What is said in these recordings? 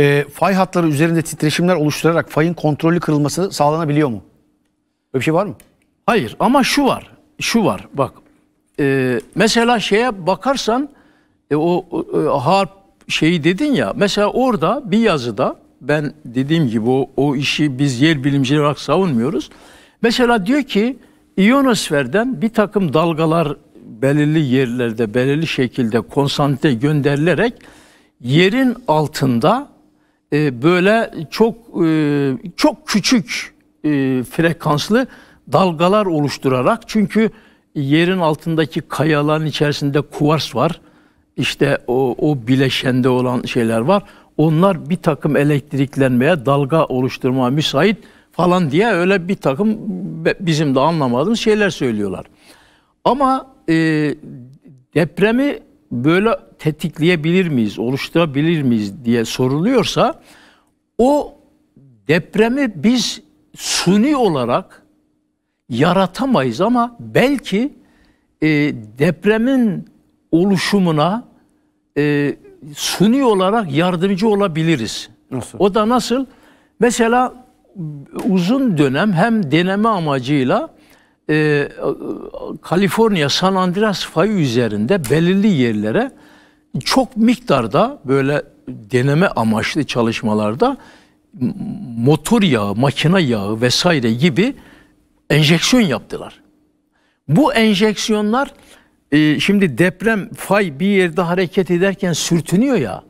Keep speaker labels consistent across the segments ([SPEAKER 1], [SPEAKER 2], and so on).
[SPEAKER 1] e, fay hatları üzerinde titreşimler oluşturarak fayın kontrollü kırılması sağlanabiliyor mu? Böyle bir şey var mı? Hayır ama şu var. Şu var bak. E, mesela şeye bakarsan e, o e, harp şeyi dedin ya. Mesela orada bir yazıda ben dediğim gibi o, o işi biz yer bilimciler olarak savunmuyoruz. Mesela diyor ki iyonosferden bir takım dalgalar belirli yerlerde belirli şekilde konsantre gönderilerek yerin altında e, böyle çok e, çok küçük e, frekanslı dalgalar oluşturarak çünkü yerin altındaki kayaların içerisinde kuvars var. İşte o, o bileşende olan şeyler var. Onlar bir takım elektriklenmeye, dalga oluşturmaya müsait falan diye öyle bir takım bizim de anlamadığımız şeyler söylüyorlar. Ama e, depremi böyle tetikleyebilir miyiz, oluşturabilir miyiz diye soruluyorsa o depremi biz suni olarak yaratamayız ama belki e, depremin oluşumuna e, suni olarak yardımcı olabiliriz. Nasıl? O da nasıl? Mesela uzun dönem hem deneme amacıyla e, Kaliforniya San Andreas fayı üzerinde belirli yerlere çok miktarda böyle deneme amaçlı çalışmalarda motor yağı, makine yağı vesaire gibi enjeksiyon yaptılar. Bu enjeksiyonlar e, şimdi deprem fay bir yerde hareket ederken sürtünüyor ya.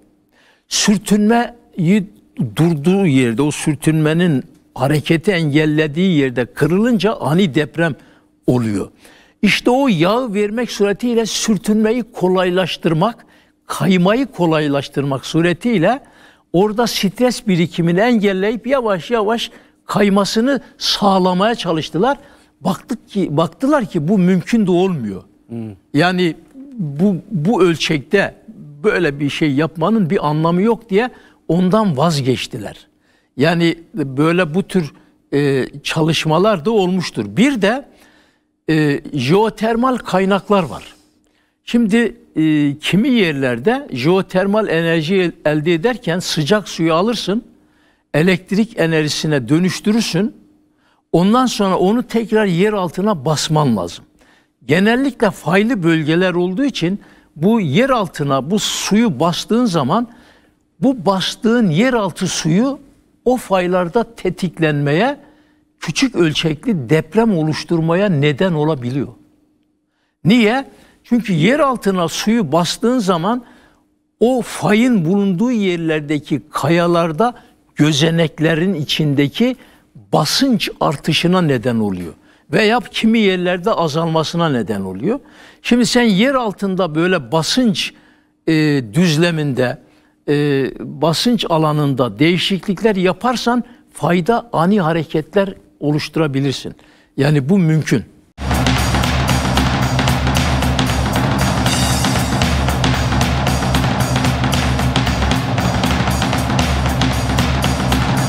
[SPEAKER 1] Sürtünmeyi durduğu yerde o sürtünmenin hareketi engellediği yerde kırılınca ani deprem oluyor. İşte o yağ vermek suretiyle sürtünmeyi kolaylaştırmak kaymayı kolaylaştırmak suretiyle orada stres birikimini engelleyip yavaş yavaş kaymasını sağlamaya çalıştılar. Baktık ki baktılar ki bu mümkün de olmuyor. Hmm. Yani bu bu ölçekte böyle bir şey yapmanın bir anlamı yok diye ondan vazgeçtiler. Yani böyle bu tür e, çalışmalar da olmuştur. Bir de e, jeotermal kaynaklar var. Şimdi e, kimi yerlerde jeotermal enerji elde ederken sıcak suyu alırsın, elektrik enerjisine dönüştürürsün. Ondan sonra onu tekrar yer altına basman lazım. Genellikle faylı bölgeler olduğu için bu yer altına bu suyu bastığın zaman bu bastığın yeraltı suyu o faylarda tetiklenmeye, küçük ölçekli deprem oluşturmaya neden olabiliyor. Niye? Çünkü yer altına suyu bastığın zaman o fayın bulunduğu yerlerdeki kayalarda gözeneklerin içindeki basınç artışına neden oluyor. Veya kimi yerlerde azalmasına neden oluyor. Şimdi sen yer altında böyle basınç e, düzleminde, e, basınç alanında değişiklikler yaparsan fayda ani hareketler oluşturabilirsin. Yani bu mümkün.